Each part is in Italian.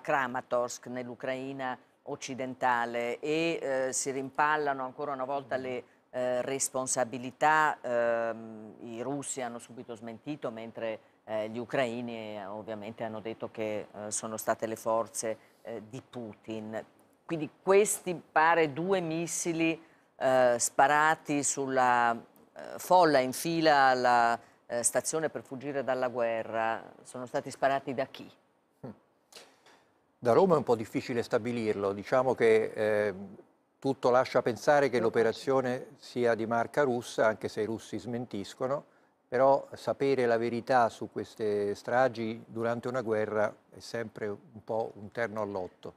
Kramatorsk nell'Ucraina occidentale e eh, si rimpallano ancora una volta le eh, responsabilità, ehm, i russi hanno subito smentito mentre eh, gli ucraini eh, ovviamente hanno detto che eh, sono state le forze di Putin. Quindi questi pare due missili sparati sulla folla in fila alla stazione per fuggire dalla guerra sono stati sparati da chi? Da Roma è un po' difficile stabilirlo, diciamo che eh, tutto lascia pensare che l'operazione sia di marca russa, anche se i russi smentiscono, però sapere la verità su queste stragi durante una guerra è sempre un po' un terno all'otto.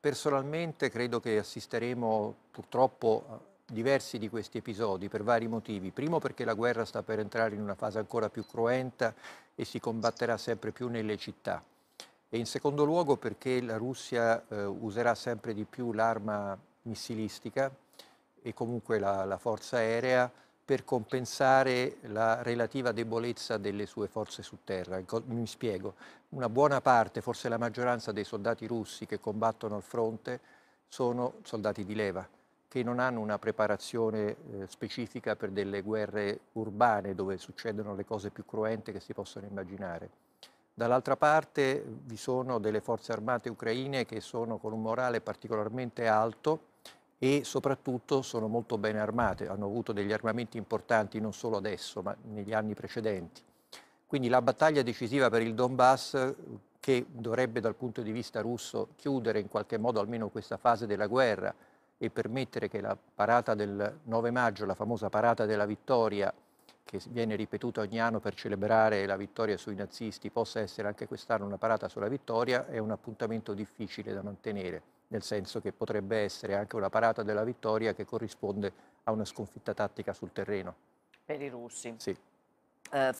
Personalmente credo che assisteremo purtroppo a diversi di questi episodi per vari motivi. Primo perché la guerra sta per entrare in una fase ancora più cruenta e si combatterà sempre più nelle città e in secondo luogo perché la Russia eh, userà sempre di più l'arma missilistica e comunque la, la forza aerea per compensare la relativa debolezza delle sue forze su terra. Ecco, mi spiego, una buona parte, forse la maggioranza dei soldati russi che combattono al fronte sono soldati di leva, che non hanno una preparazione eh, specifica per delle guerre urbane dove succedono le cose più cruente che si possono immaginare. Dall'altra parte vi sono delle forze armate ucraine che sono con un morale particolarmente alto e soprattutto sono molto ben armate, hanno avuto degli armamenti importanti non solo adesso ma negli anni precedenti. Quindi la battaglia decisiva per il Donbass che dovrebbe dal punto di vista russo chiudere in qualche modo almeno questa fase della guerra e permettere che la parata del 9 maggio, la famosa parata della vittoria, che viene ripetuta ogni anno per celebrare la vittoria sui nazisti, possa essere anche quest'anno una parata sulla vittoria, è un appuntamento difficile da mantenere, nel senso che potrebbe essere anche una parata della vittoria che corrisponde a una sconfitta tattica sul terreno. Per i russi. Sì. Uh,